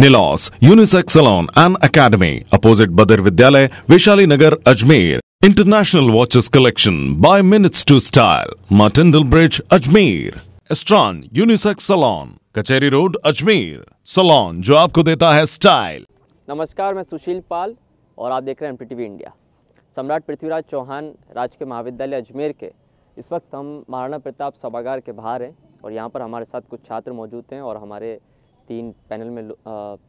निलॉस unisex salon and academy opposite बदर विद्यालय Vaishali Nagar Ajmer international watches collection by minutes to style Martindale bridge Ajmer Astron unisex salon Kacheri road Ajmer salon जो आपको देता है style नमस्कार मैं सुशील पाल और आप देख रहे हैं एम इंडिया सम्राट पृथ्वीराज चौहान राजकीय महाविद्यालय अजमेर के इस वक्त हम महाराणा प्रताप सभागार के बाहर हैं और यहाँ पर हमारे साथ कुछ छात्र मौजूद हैं और हमारे तीन पैनल में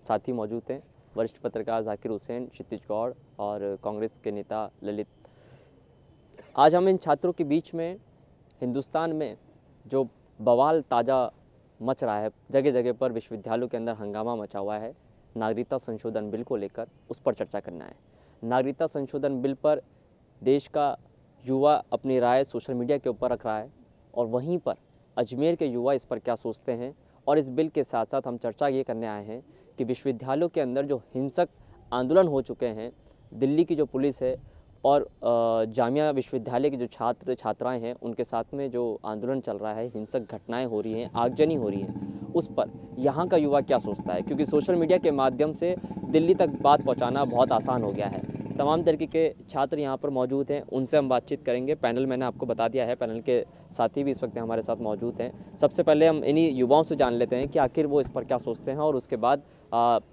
साथी मौजूद थे वरिष्ठ पत्रकार जाकिर हुसैन क्षितिज गौड़ और कांग्रेस के नेता ललित आज हम इन छात्रों के बीच में हिंदुस्तान में जो बवाल ताज़ा मच रहा है जगह जगह पर विश्वविद्यालयों के अंदर हंगामा मचा हुआ है नागरिकता संशोधन बिल को लेकर उस पर चर्चा करना है नागरिकता संशोधन बिल पर देश का युवा अपनी राय सोशल मीडिया के ऊपर रख रहा है और वहीं पर अजमेर के युवा इस पर क्या सोचते हैं और इस बिल के साथ साथ हम चर्चा ये करने आए हैं कि विश्वविद्यालयों के अंदर जो हिंसक आंदोलन हो चुके हैं दिल्ली की जो पुलिस है और जामिया विश्वविद्यालय के जो छात्र छात्राएं हैं उनके साथ में जो आंदोलन चल रहा है हिंसक घटनाएं हो रही हैं आगजनी हो रही है उस पर यहाँ का युवा क्या सोचता है क्योंकि सोशल मीडिया के माध्यम से दिल्ली तक बात पहुँचाना बहुत आसान हो गया है तमाम तरीके के छात्र यहाँ पर मौजूद हैं उनसे हम बातचीत करेंगे पैनल मैंने आपको बता दिया है पैनल के साथी भी इस वक्त हमारे साथ मौजूद हैं सबसे पहले हम इन्हीं युवाओं से जान लेते हैं कि आखिर वो इस पर क्या सोचते हैं और उसके बाद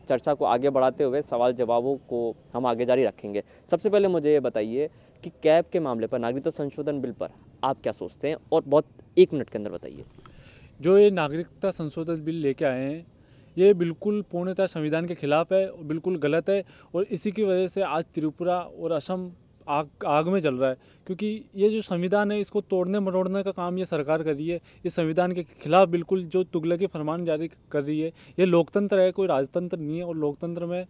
चर्चा को आगे बढ़ाते हुए सवाल जवाबों को हम आगे जारी रखेंगे सबसे पहले मुझे ये बताइए कि कैब के मामले पर नागरिकता संशोधन बिल पर आप क्या सोचते हैं और बहुत एक मिनट के अंदर बताइए जो ये नागरिकता संशोधन बिल लेके आए हैं ये बिल्कुल पूर्णतः संविधान के खिलाफ है और बिल्कुल गलत है और इसी की वजह से आज त्रिपुरा और असम आग आग में जल रहा है क्योंकि ये जो संविधान है इसको तोड़ने मरोड़ने का काम ये सरकार कर रही है ये संविधान के खिलाफ बिल्कुल जो तुगलकी फरमान जारी कर रही है ये लोकतंत्र है कोई राजतंत्र नहीं है और लोकतंत्र में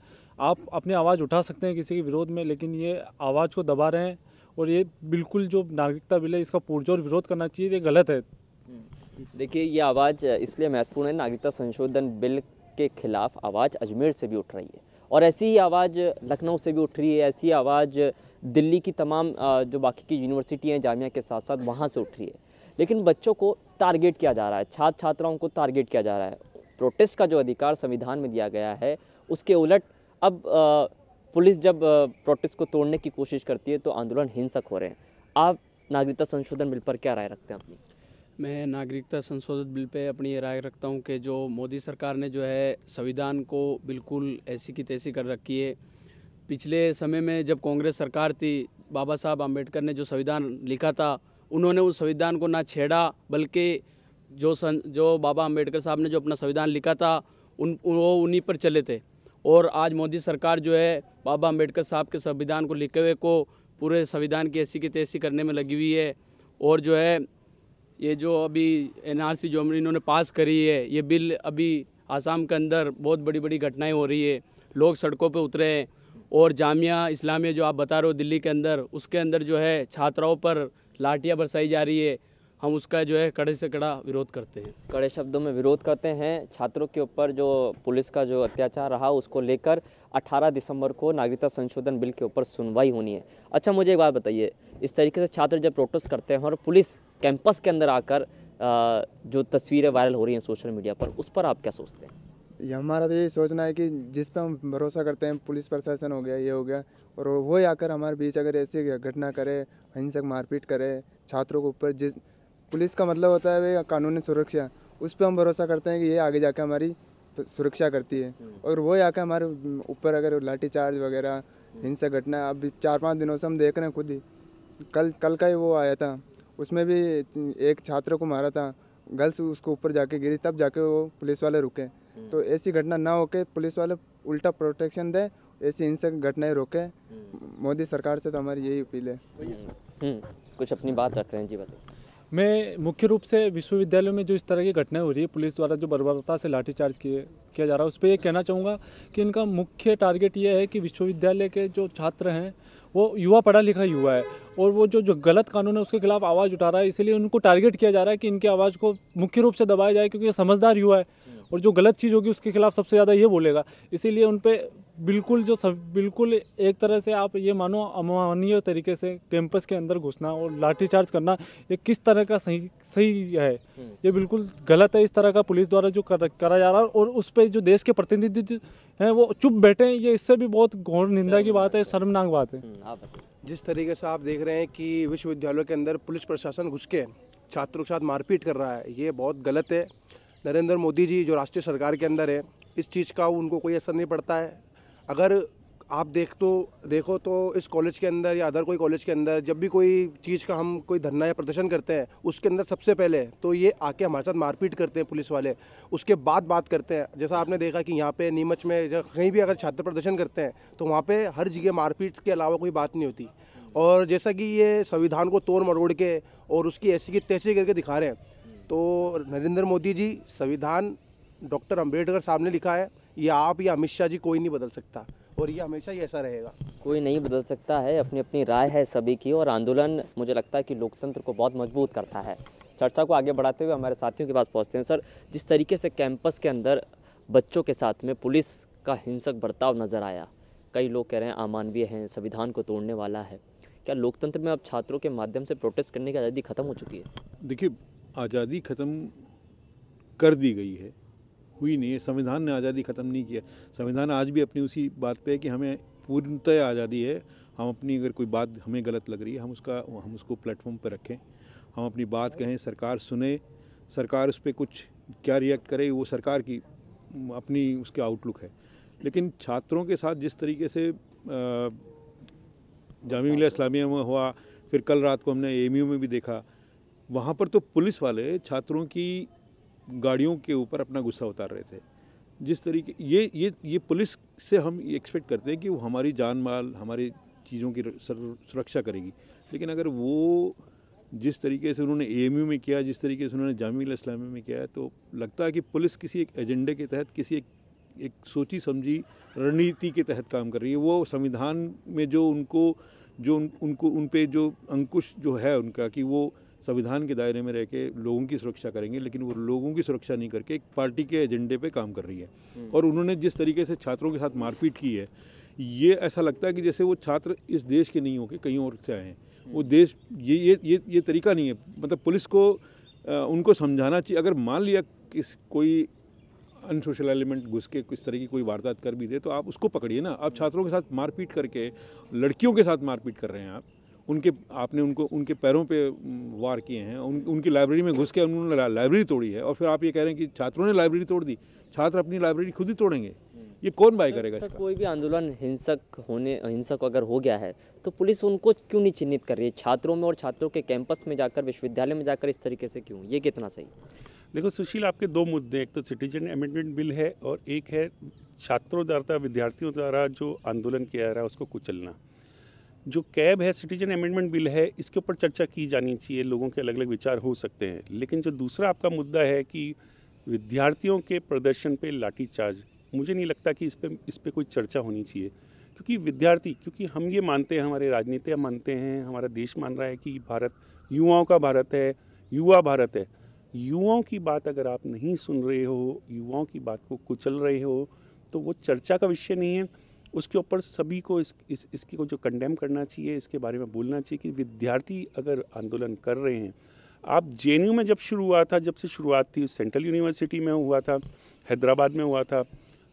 आप अपनी आवाज़ उठा सकते हैं किसी के विरोध में लेकिन ये आवाज़ को दबा रहे हैं और ये बिल्कुल जो नागरिकता बिल है इसका पुरजोर विरोध करना चाहिए ये गलत है हम्म। देखिए ये आवाज़ इसलिए महत्वपूर्ण है नागरिकता संशोधन बिल के ख़िलाफ़ आवाज़ अजमेर से भी उठ रही है और ऐसी ही आवाज़ लखनऊ से भी उठ रही है ऐसी आवाज़ दिल्ली की तमाम जो बाकी की यूनिवर्सिटी हैं जामिया के साथ साथ वहाँ से उठ रही है लेकिन बच्चों को टारगेट किया जा रहा है छात्र छात्राओं को टारगेट किया जा रहा है प्रोटेस्ट का जो अधिकार संविधान में दिया गया है उसके उलट अब पुलिस जब प्रोटेस्ट को तोड़ने की कोशिश करती है तो आंदोलन हिंसक हो रहे हैं आप नागरिकता संशोधन बिल पर क्या राय रखते हैं अपनी मैं नागरिकता संशोधन बिल पे अपनी राय रखता हूँ कि जो मोदी सरकार ने जो है संविधान को बिल्कुल ऐसी की तैसी कर रखी है पिछले समय में जब कांग्रेस सरकार थी बाबा साहब अम्बेडकर ने जो संविधान लिखा था उन्होंने उस संविधान को ना छेड़ा बल्कि जो सं, जो बाबा अम्बेडकर साहब ने जो अपना संविधान लिखा था उन वो उन्हीं पर चले थे और आज मोदी सरकार जो है बाबा अम्बेडकर साहब के संविधान को लिखे हुए को पूरे संविधान की ऐसी की तैसी करने में लगी हुई है और जो है ये जो अभी एनआरसी जो इन्होंने पास करी है ये बिल अभी आसाम के अंदर बहुत बड़ी बड़ी घटनाएं हो रही है लोग सड़कों पर उतरे हैं और जामिया इस्लामिया जो आप बता रहे हो दिल्ली के अंदर उसके अंदर जो है छात्राओं पर लाठियाँ बरसाई जा रही है हम उसका जो है कड़े से कड़ा विरोध करते हैं कड़े शब्दों में विरोध करते हैं छात्रों के ऊपर जो पुलिस का जो अत्याचार रहा उसको लेकर 18 दिसंबर को नागरिकता संशोधन बिल के ऊपर सुनवाई होनी है अच्छा मुझे एक बात बताइए इस तरीके से छात्र जब प्रोटेस्ट करते हैं और पुलिस कैंपस के अंदर आकर जो तस्वीरें वायरल हो रही हैं सोशल मीडिया पर उस पर आप क्या सोचते हैं ये हमारा तो यही सोचना है कि जिस पर हम भरोसा करते हैं पुलिस प्रशासन हो गया ये हो गया और वो आकर हमारे बीच अगर ऐसी घटना करे हिंसक मारपीट करे छात्रों के ऊपर जिस पुलिस का मतलब होता है वे कानूनी सुरक्षा उस पर हम भरोसा करते हैं कि ये आगे जाकर हमारी सुरक्षा करती है हम्म। और वो आकर हमारे ऊपर अगर लाठीचार्ज वगैरह हम्म। हिंसक घटना अभी चार पाँच दिनों से हम देख रहे हैं खुद ही कल कल का ही वो आया था उसमें भी एक छात्र को मारा था गर्ल्स उसको ऊपर जाके गिरी तब जाके वो पुलिस वाले रुके हम्म। तो ऐसी घटना ना के पुलिस वाले उल्टा प्रोटेक्शन दें ऐसी हिंसक घटनाएं रोके हम्म। मोदी सरकार से तो हमारी यही अपील है हम्म। कुछ अपनी बात रख रहे हैं जी बताइए मैं मुख्य रूप से विश्वविद्यालयों में जो इस तरह की घटनाएं हो रही है पुलिस द्वारा जो बर्बरता से लाठीचार्ज किए किया जा रहा है उस पर ये कहना चाहूँगा कि इनका मुख्य टारगेट ये है कि विश्वविद्यालय के जो छात्र हैं वो युवा पढ़ा लिखा युवा है और वो जो जो गलत कानून है उसके खिलाफ आवाज़ उठा रहा है इसीलिए उनको टारगेट किया जा रहा है कि इनकी आवाज़ को मुख्य रूप से दबाया जाए क्योंकि ये समझदार युवा है और जो गलत चीज़ होगी उसके खिलाफ सबसे ज़्यादा ये बोलेगा इसीलिए उन पर बिल्कुल जो सब बिल्कुल एक तरह से आप ये मानो अमानवीय तरीके से कैंपस के अंदर घुसना और लाठीचार्ज करना ये किस तरह का सही सही है हम्म। ये बिल्कुल गलत है इस तरह का पुलिस द्वारा जो कर, करा जा रहा है और उस पर जो देश के प्रतिनिधि हैं वो चुप बैठे हैं ये इससे भी बहुत घोर निंदा की बात है शर्मनाक बात है हम्म, हाँ, जिस तरीके से आप देख रहे हैं कि विश्वविद्यालयों के अंदर पुलिस प्रशासन घुस के छात्रों के साथ मारपीट कर रहा है ये बहुत गलत है नरेंद्र मोदी जी जो राष्ट्रीय सरकार के अंदर है इस चीज़ का उनको कोई असर नहीं पड़ता है अगर आप देख तो देखो तो इस कॉलेज के अंदर या अदर कोई कॉलेज के अंदर जब भी कोई चीज़ का हम कोई धरना या प्रदर्शन करते हैं उसके अंदर सबसे पहले तो ये आके हमारे साथ मारपीट करते हैं पुलिस वाले उसके बाद बात करते हैं जैसा आपने देखा कि यहाँ पे नीमच में कहीं भी अगर छात्र प्रदर्शन करते हैं तो वहाँ पर हर जगह मारपीट के अलावा कोई बात नहीं होती और जैसा कि ये संविधान को तोड़ मरोड़ के और उसकी ऐसी की तैसी करके दिखा रहे हैं तो नरेंद्र मोदी जी संविधान डॉक्टर अम्बेडकर साहब ने लिखा है ये आप या अमित शाह जी कोई नहीं बदल सकता और ये हमेशा ही ऐसा रहेगा कोई नहीं बदल सकता है अपनी अपनी राय है सभी की और आंदोलन मुझे लगता है कि लोकतंत्र को बहुत मजबूत करता है चर्चा को आगे बढ़ाते हुए हमारे साथियों के पास पहुँचते हैं सर जिस तरीके से कैंपस के अंदर बच्चों के साथ में पुलिस का हिंसक बर्ताव नज़र आया कई लोग कह रहे हैं अमानवीय हैं संविधान को तोड़ने वाला है क्या लोकतंत्र में अब छात्रों के माध्यम से प्रोटेस्ट करने की आज़ादी ख़त्म हो चुकी है देखिए आज़ादी ख़त्म कर दी गई है हुई नहीं है संविधान ने आज़ादी ख़त्म नहीं किया संविधान आज भी अपनी उसी बात पे है कि हमें पूर्णतः आज़ादी है हम अपनी अगर कोई बात हमें गलत लग रही है हम उसका हम उसको प्लेटफॉर्म पर रखें हम अपनी बात कहें सरकार सुने सरकार उस पर कुछ क्या रिएक्ट करे वो सरकार की अपनी उसके आउटलुक है लेकिन छात्रों के साथ जिस तरीके से जामिया इस्लामिया में हुआ फिर कल रात को हमने ए में भी देखा वहाँ पर तो पुलिस वाले छात्रों की गाड़ियों के ऊपर अपना गुस्सा उतार रहे थे जिस तरीके ये ये ये पुलिस से हम ये एक्सपेक्ट करते हैं कि वो हमारी जान माल हमारी चीज़ों की सुरक्षा करेगी लेकिन अगर वो जिस तरीके से उन्होंने ए में किया जिस तरीके से उन्होंने जामिल इस्लामी में किया है तो लगता है कि पुलिस किसी एक एजेंडे के तहत किसी एक एक सोची समझी रणनीति के तहत काम कर रही है वो संविधान में जो उनको जो उन, उनको उन पर जो अंकुश जो है उनका कि वो संविधान के दायरे में रह के लोगों की सुरक्षा करेंगे लेकिन वो लोगों की सुरक्षा नहीं करके एक पार्टी के एजेंडे पे काम कर रही है हम्म। और उन्होंने जिस तरीके से छात्रों के साथ मारपीट की है ये ऐसा लगता है कि जैसे वो छात्र इस देश के नहीं होके कहीं और से आए हैं वो हम्म। देश ये ये ये ये तरीका नहीं है मतलब पुलिस को आ, उनको समझाना चाहिए अगर मान लिया किस कोई अनसोशल एलिमेंट घुस के किस तरह की कोई वारदात कर भी दे तो आप उसको पकड़िए ना आप छात्रों के साथ मारपीट करके लड़कियों के साथ मारपीट कर रहे हैं आप उनके आपने उनको उनके पैरों पे वार किए हैं उन, उनकी लाइब्रेरी में घुस के उन्होंने लाइब्रेरी तोड़ी है और फिर आप ये कह रहे हैं कि छात्रों ने लाइब्रेरी तोड़ दी छात्र अपनी लाइब्रेरी खुद ही तोड़ेंगे ये कौन बाई करेगा सर, इसका? कोई भी आंदोलन हिंसक होने हिंसक अगर हो गया है तो पुलिस उनको क्यों नहीं चिन्हित कर रही है छात्रों में और छात्रों के कैंपस में जाकर विश्वविद्यालय में जाकर इस तरीके से क्यों ये कितना सही देखो सुशील आपके दो मुद्दे एक तो सिटीजन अमेंडमेंट बिल है और एक है छात्रों द्वारा विद्यार्थियों द्वारा जो आंदोलन किया जा रहा है उसको कुचलना जो कैब है सिटीजन अमेंडमेंट बिल है इसके ऊपर चर्चा की जानी चाहिए लोगों के अलग अलग विचार हो सकते हैं लेकिन जो दूसरा आपका मुद्दा है कि विद्यार्थियों के प्रदर्शन पे लाठीचार्ज मुझे नहीं लगता कि इस पर इस पर कोई चर्चा होनी चाहिए क्योंकि विद्यार्थी क्योंकि हम ये मानते हैं हमारे राजनीतियाँ मानते हैं हमारा देश मान रहा है कि भारत युवाओं का भारत है युवा भारत है युवाओं की बात अगर आप नहीं सुन रहे हो युवाओं की बात को कुचल रहे हो तो वो चर्चा का विषय नहीं है उसके ऊपर सभी को इस, इस इसकी को जो कंडेम करना चाहिए इसके बारे में बोलना चाहिए कि विद्यार्थी अगर आंदोलन कर रहे हैं आप जे में जब शुरू हुआ था जब से शुरुआत थी सेंट्रल यूनिवर्सिटी में हुआ था हैदराबाद में हुआ था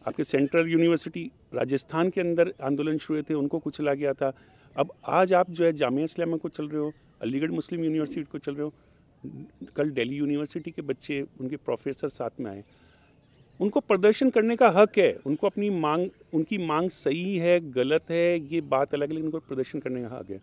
आपके सेंट्रल यूनिवर्सिटी राजस्थान के अंदर आंदोलन शुरू हुए थे उनको कुचला गया था अब आज आप जो है जामिया इस्लामा को चल रहे हो अलीगढ़ मुस्लिम यूनिवर्सिटी को चल रहे हो कल दिल्ली यूनिवर्सिटी के बच्चे उनके प्रोफेसर साथ में आए उनको प्रदर्शन करने का हक है उनको अपनी मांग उनकी मांग सही है गलत है ये बात अलग अलग उनको प्रदर्शन करने का हक है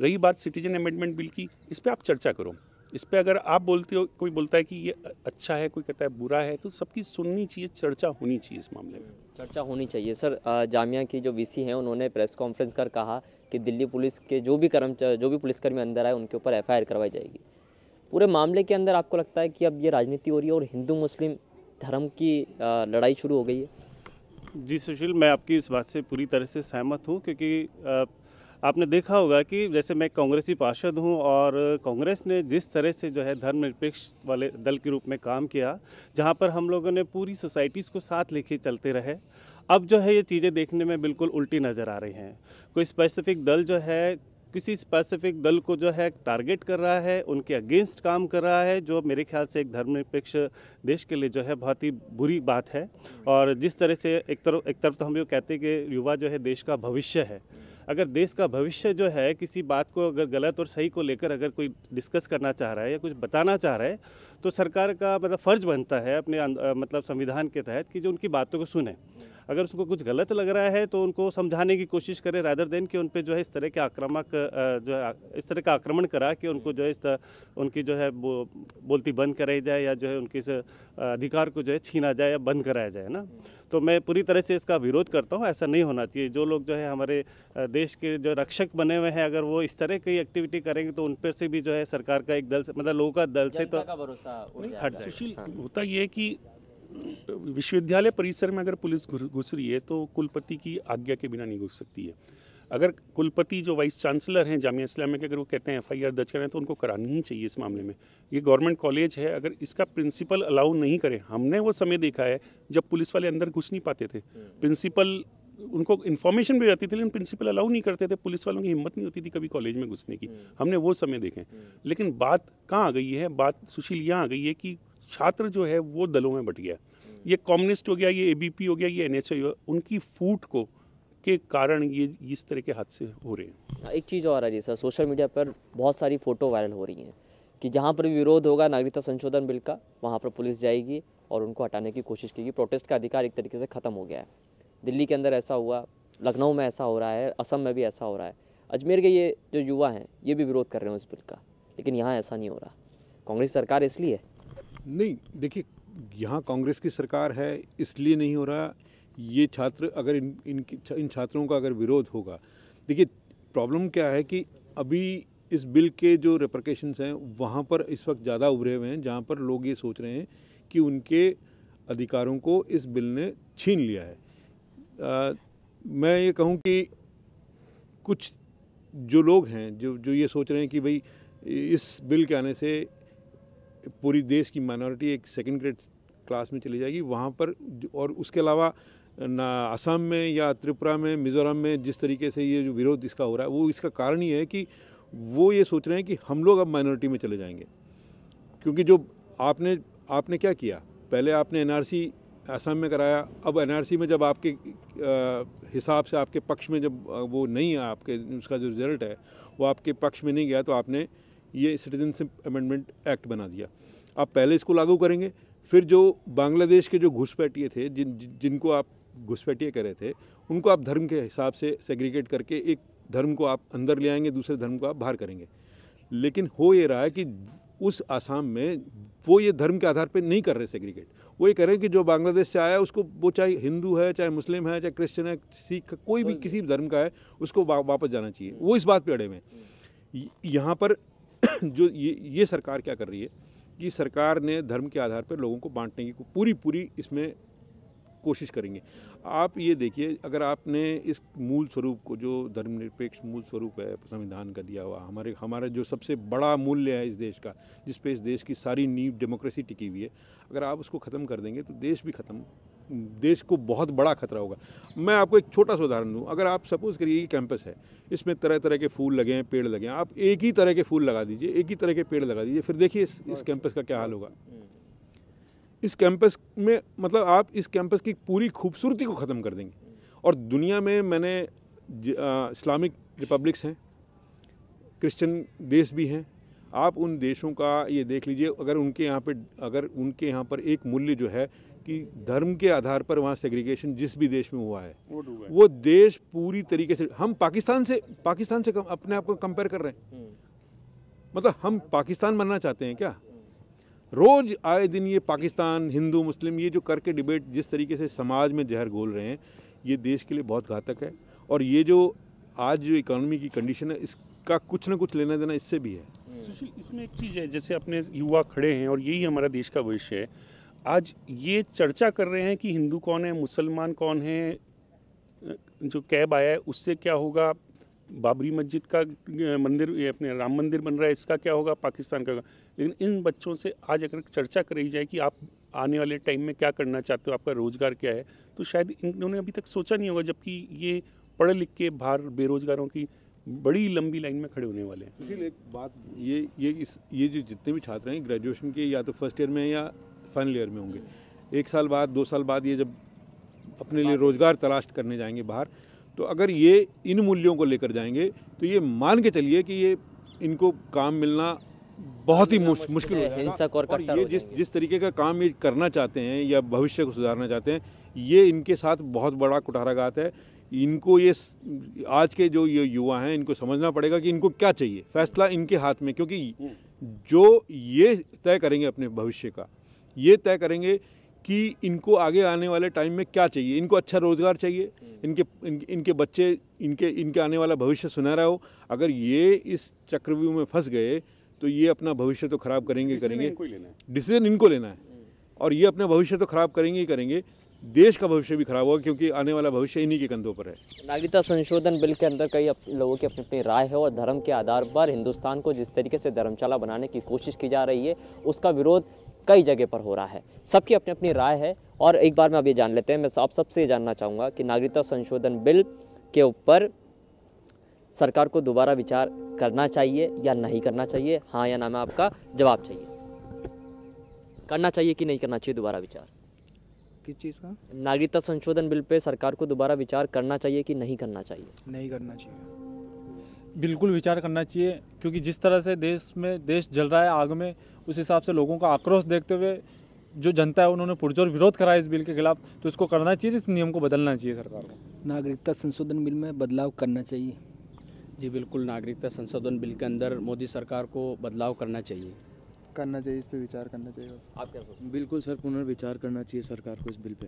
रही बात सिटीजन अमेंडमेंट बिल की इस पर आप चर्चा करो इस पर अगर आप बोलते हो कोई बोलता है कि ये अच्छा है कोई कहता है बुरा है तो सबकी सुननी चाहिए चर्चा होनी चाहिए इस मामले में चर्चा होनी चाहिए सर जामिया की जो वीसी हैं उन्होंने प्रेस कॉन्फ्रेंस कर कहा कि दिल्ली पुलिस के जो भी कर्म जो भी पुलिसकर्मी अंदर आए उनके ऊपर एफ करवाई जाएगी पूरे मामले के अंदर आपको लगता है कि अब ये राजनीति हो रही है और हिंदू मुस्लिम धर्म की लड़ाई शुरू हो गई है जी सुशील मैं आपकी इस बात से पूरी तरह से सहमत हूँ क्योंकि आपने देखा होगा कि जैसे मैं कांग्रेसी पार्षद हूँ और कांग्रेस ने जिस तरह से जो है धर्मनिरपेक्ष वाले दल के रूप में काम किया जहाँ पर हम लोगों ने पूरी सोसाइटीज़ को साथ लेके चलते रहे अब जो है ये चीज़ें देखने में बिल्कुल उल्टी नज़र आ रही हैं कोई स्पेसिफिक दल जो है किसी स्पेसिफिक दल को जो है टारगेट कर रहा है उनके अगेंस्ट काम कर रहा है जो मेरे ख्याल से एक धर्मनिरपेक्ष देश के लिए जो है बहुत ही बुरी बात है और जिस तरह से एक तरफ एक तरफ तो हम ये कहते हैं कि युवा जो है देश का भविष्य है अगर देश का भविष्य जो है किसी बात को अगर गलत और सही को लेकर अगर कोई डिस्कस करना चाह रहा है या कुछ बताना चाह रहा है तो सरकार का मतलब फ़र्ज बनता है अपने मतलब संविधान के तहत कि जो उनकी बातों को सुने अगर उसको कुछ गलत लग रहा है तो उनको समझाने की कोशिश करें रादर देन कि उन पर जो है इस तरह के आक्रामक जो है इस तरह का आक्रमण करा कि उनको जो है उनकी जो है बोलती बंद कराई जाए या जो है उनके इस अधिकार को जो है छीना जाए या बंद कराया जाए ना तो मैं पूरी तरह से इसका विरोध करता हूँ ऐसा नहीं होना चाहिए जो लोग जो है हमारे देश के जो रक्षक बने हुए हैं अगर वो इस तरह की एक्टिविटी करेंगे तो उन पर से भी जो है सरकार का एक दल से मतलब लोगों का दल से तो हट सुशील हाँ। होता ये है कि विश्वविद्यालय परिसर में अगर पुलिस घुस रही है तो कुलपति की आज्ञा के बिना नहीं घुस सकती है अगर कुलपति जो वाइस चांसलर हैं जामिया इस्लामिया के अगर वो कहते हैं एफआईआर दर्ज करें तो उनको करानी ही चाहिए इस मामले में ये गवर्नमेंट कॉलेज है अगर इसका प्रिंसिपल अलाउ नहीं करें हमने वो समय देखा है जब पुलिस वाले अंदर घुस नहीं पाते थे प्रिंसिपल उनको इन्फॉर्मेशन भी रहती थी लेकिन प्रिंसिपल अलाउ नहीं करते थे पुलिस वालों की हिम्मत नहीं होती थी कभी कॉलेज में घुसने की हमने वो समय देखे लेकिन बात कहाँ आ गई है बात सुशील यहाँ आ गई है कि छात्र जो है वो दलों में बट गया ये कम्युनिस्ट हो गया ये एबीपी हो गया ये एन हो गया उनकी फूट को के कारण ये इस तरह के हादसे हो रहे हैं हाँ, एक चीज़ और है जी सर सोशल मीडिया पर बहुत सारी फ़ोटो वायरल हो रही हैं कि जहाँ पर भी विरोध होगा नागरिकता संशोधन बिल का वहाँ पर पुलिस जाएगी और उनको हटाने की कोशिश की प्रोटेस्ट का अधिकार एक तरीके से ख़त्म हो गया है दिल्ली के अंदर ऐसा हुआ लखनऊ में ऐसा हो रहा है असम में भी ऐसा हो रहा है अजमेर के ये जो युवा हैं ये भी विरोध कर रहे हैं उस बिल का लेकिन यहाँ ऐसा नहीं हो रहा कांग्रेस सरकार इसलिए नहीं देखिए यहाँ कांग्रेस की सरकार है इसलिए नहीं हो रहा ये छात्र अगर इन इनकी इन छात्रों का अगर विरोध होगा देखिए प्रॉब्लम क्या है कि अभी इस बिल के जो रेपरकेशन हैं वहाँ पर इस वक्त ज़्यादा उभरे हुए हैं जहाँ पर लोग ये सोच रहे हैं कि उनके अधिकारों को इस बिल ने छीन लिया है आ, मैं ये कहूँ कि कुछ जो लोग हैं जो जो ये सोच रहे हैं कि भाई इस बिल के आने से पूरी देश की माइनॉरिटी एक सेकेंड ग्रेड क्लास में चली जाएगी वहाँ पर और उसके अलावा ना असम में या त्रिपुरा में मिज़ोरम में जिस तरीके से ये जो विरोध इसका हो रहा है वो इसका कारण ही है कि वो ये सोच रहे हैं कि हम लोग अब माइनॉरिटी में चले जाएंगे क्योंकि जो आपने आपने क्या किया पहले आपने एनआरसी असम में कराया अब एनआरसी में जब आपके हिसाब से आपके पक्ष में जब वो नहीं है आपके उसका जो रिज़ल्ट है वो आपके पक्ष में नहीं गया तो आपने ये सिटीजनशिप अमेंडमेंट एक्ट बना दिया आप पहले इसको लागू करेंगे फिर जो बांग्लादेश के जो घुसपैठिए थे जिन जिनको आप घुसपैठिए कर रहे थे उनको आप धर्म के हिसाब से सेग्रीगेट करके एक धर्म को आप अंदर ले आएंगे दूसरे धर्म को आप बाहर करेंगे लेकिन हो ये रहा है कि उस आसाम में वो ये धर्म के आधार पर नहीं कर रहे सेग्रीगेट वो ये कह रहे हैं कि जो बांग्लादेश से आया उसको वो चाहे हिंदू है चाहे मुस्लिम है चाहे क्रिश्चियन है सिख कोई भी किसी भी धर्म का है उसको वापस जाना चाहिए वो इस बात पर अड़े हुए हैं यहाँ पर जो ये ये सरकार क्या कर रही है कि सरकार ने धर्म के आधार पर लोगों को बांटने की पूरी पूरी इसमें कोशिश करेंगे आप ये देखिए अगर आपने इस मूल स्वरूप को जो धर्मनिरपेक्ष मूल स्वरूप है संविधान का दिया हुआ हमारे हमारा जो सबसे बड़ा मूल्य है इस देश का जिस पे इस देश की सारी नींव डेमोक्रेसी टिकी हुई है अगर आप उसको ख़त्म कर देंगे तो देश भी ख़त्म देश को बहुत बड़ा खतरा होगा मैं आपको एक छोटा सा उदाहरण दूँ अगर आप सपोज़ करिए कि कैंपस है इसमें तरह तरह के फूल लगे हैं पेड़ लगे हैं आप एक ही तरह के फूल लगा दीजिए एक ही तरह के पेड़ लगा दीजिए फिर देखिए इस, इस कैंपस का क्या हाल होगा इस कैंपस में मतलब आप इस कैंपस की पूरी खूबसूरती को ख़त्म कर देंगे और दुनिया में मैंने इस्लामिक रिपब्लिक्स हैं क्रिश्चियन देश भी हैं आप उन देशों का ये देख लीजिए अगर उनके यहाँ पे अगर उनके यहाँ पर एक मूल्य जो है कि धर्म के आधार पर वहाँ सेग्रीगेशन जिस भी देश में हुआ है वो देश पूरी तरीके से हम पाकिस्तान से पाकिस्तान से कम, अपने आप को कंपेयर कर रहे हैं हम्म। मतलब हम पाकिस्तान बनना चाहते हैं क्या रोज़ आए दिन ये पाकिस्तान हिंदू मुस्लिम ये जो करके डिबेट जिस तरीके से समाज में जहर घोल रहे हैं ये देश के लिए बहुत घातक है और ये जो आज जो इकोनॉमी की कंडीशन है इसका कुछ ना कुछ लेना देना इससे भी है सुशील इसमें एक चीज़ है जैसे अपने युवा खड़े हैं और यही हमारा देश का भविष्य है आज ये चर्चा कर रहे हैं कि हिंदू कौन है मुसलमान कौन है जो कैब आया है उससे क्या होगा बाबरी मस्जिद का मंदिर अपने राम मंदिर बन रहा है इसका क्या होगा पाकिस्तान का लेकिन इन बच्चों से आज अगर चर्चा करी जाए कि आप आने वाले टाइम में क्या करना चाहते हो आपका रोज़गार क्या है तो शायद इन्होंने अभी तक सोचा नहीं होगा जबकि ये पढ़ लिख के बाहर बेरोज़गारों की बड़ी लंबी लाइन में खड़े होने वाले हैं एक बात ये ये इस ये जो जितने भी छात्र हैं ग्रेजुएशन के या तो फर्स्ट ईयर में या फाइनल ईयर में होंगे एक साल बाद दो साल बाद ये जब अपने लिए रोज़गार तलाश करने जाएंगे बाहर तो अगर ये इन मूल्यों को लेकर जाएंगे तो ये मान के चलिए कि ये इनको काम मिलना बहुत ही मुश्किल है हिंसक और, और ये जिस जिस तरीके का काम ये करना चाहते हैं या भविष्य को सुधारना चाहते हैं ये इनके साथ बहुत बड़ा कुठाराघात है इनको ये आज के जो ये युवा हैं इनको समझना पड़ेगा कि इनको क्या चाहिए फैसला इनके हाथ में क्योंकि हम्म। जो ये तय करेंगे अपने भविष्य का ये तय करेंगे कि इनको आगे आने वाले टाइम में क्या चाहिए इनको अच्छा रोज़गार चाहिए हम्म। इनके इन, इनके बच्चे इनके इनके आने वाला भविष्य सुनहरा हो अगर ये इस चक्रव्यूह में फंस गए तो ये अपना भविष्य तो खराब करेंगे करेंगे डिसीजन इनको लेना है हम्म। और ये अपना भविष्य तो खराब करेंगे ही करेंगे देश का भविष्य भी खराब होगा क्योंकि आने वाला भविष्य इन्हीं के कंधों पर है नागरिकता संशोधन बिल के अंदर कई लोगों की अपनी अपनी राय है और धर्म के आधार पर हिंदुस्तान को जिस तरीके से धर्मशाला बनाने की कोशिश की जा रही है उसका विरोध कई जगह पर हो रहा है सबकी अपनी अपनी राय है और एक बार मैं अब ये जान लेते हैं मैं आप सबसे ये जानना चाहूँगा कि नागरिकता संशोधन बिल के ऊपर सरकार को दोबारा विचार करना चाहिए या नहीं करना चाहिए हाँ या ना मैं आपका जवाब चाहिए करना चाहिए कि नहीं करना चाहिए दोबारा विचार किस चीज़ का नागरिकता संशोधन बिल पे सरकार को दोबारा विचार करना चाहिए कि नहीं करना चाहिए नहीं करना चाहिए बिल्कुल विचार करना चाहिए क्योंकि जिस तरह से देश में देश जल रहा है आग में उस हिसाब से लोगों का आक्रोश देखते हुए जो जनता है उन्होंने पुरजोर विरोध करा इस बिल के खिलाफ तो इसको करना चाहिए इस नियम को बदलना चाहिए सरकार को नागरिकता संशोधन बिल में बदलाव करना चाहिए जी बिल्कुल नागरिकता संशोधन बिल के अंदर मोदी सरकार को बदलाव करना चाहिए करना चाहिए इस पर विचार करना चाहिए आप क्या सोचते बिल्कुल सर पुनर्विचार करना चाहिए सरकार को इस बिल पे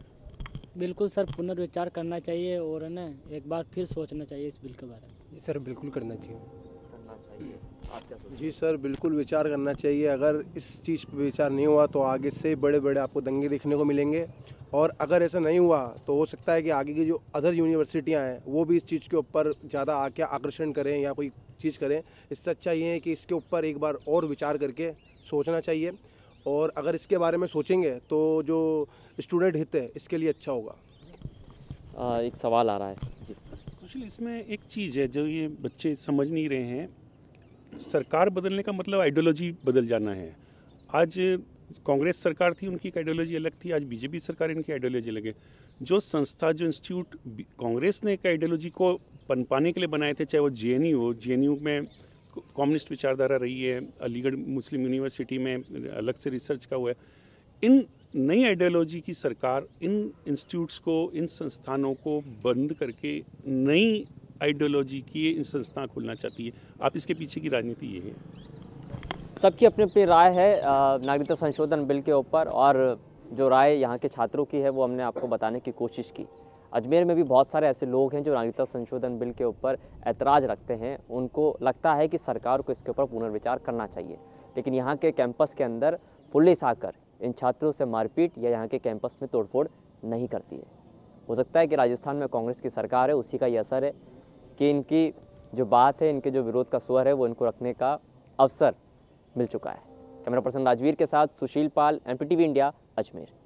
बिल्कुल सर पुनर्विचार करना चाहिए और है ना एक बार फिर सोचना चाहिए इस बिल के बारे में सर बिल्कुल करना चाहिए करना चाहिए जी सर बिल्कुल विचार करना चाहिए अगर इस चीज़ पर विचार नहीं हुआ तो आगे से बड़े बड़े आपको दंगे देखने को मिलेंगे और अगर ऐसा नहीं हुआ तो हो सकता है कि आगे की जो अदर यूनिवर्सिटियाँ हैं वो भी इस चीज़ के ऊपर ज़्यादा आके आकर्षण करें या कोई चीज़ करें इससे अच्छा ये है कि इसके ऊपर एक बार और विचार करके सोचना चाहिए और अगर इसके बारे में सोचेंगे तो जो स्टूडेंट हित है इसके लिए अच्छा होगा आ, एक सवाल आ रहा है जी सुशील इसमें एक चीज़ है जो ये बच्चे समझ नहीं रहे हैं सरकार बदलने का मतलब आइडियोलॉजी बदल जाना है आज कांग्रेस सरकार थी उनकी आइडियोलॉजी अलग थी आज बीजेपी सरकार इनकी आइडियोलॉजी अलग है जो संस्था जो इंस्टीट्यूट कांग्रेस ने एक आइडियोलॉजी को पनपाने के लिए बनाए थे चाहे वो जे हो जे में कम्युनिस्ट विचारधारा रही है अलीगढ़ मुस्लिम यूनिवर्सिटी में अलग से रिसर्च का हुआ है इन नई आइडियोलॉजी की सरकार इन इंस्टीट्यूट्स को इन संस्थानों को बंद करके नई आइडियोलॉजी की इन संस्था खोलना चाहती है आप इसके पीछे की राजनीति ये है सबकी अपनी अपनी राय है नागरिकता संशोधन बिल के ऊपर और जो राय यहाँ के छात्रों की है वो हमने आपको बताने की कोशिश की अजमेर में भी बहुत सारे ऐसे लोग हैं जो नागरिकता संशोधन बिल के ऊपर ऐतराज़ रखते हैं उनको लगता है कि सरकार को इसके ऊपर पुनर्विचार करना चाहिए लेकिन यहाँ के कैंपस के अंदर पुलिस आकर इन छात्रों से मारपीट या यहाँ के कैंपस में तोड़फोड़ नहीं करती है हो सकता है कि राजस्थान में कांग्रेस की सरकार है उसी का ये असर है कि इनकी जो बात है इनके जो विरोध का स्वर है वो इनको रखने का अवसर मिल चुका है कैमरा पर्सन राजवीर के साथ सुशील पाल एम इंडिया अजमेर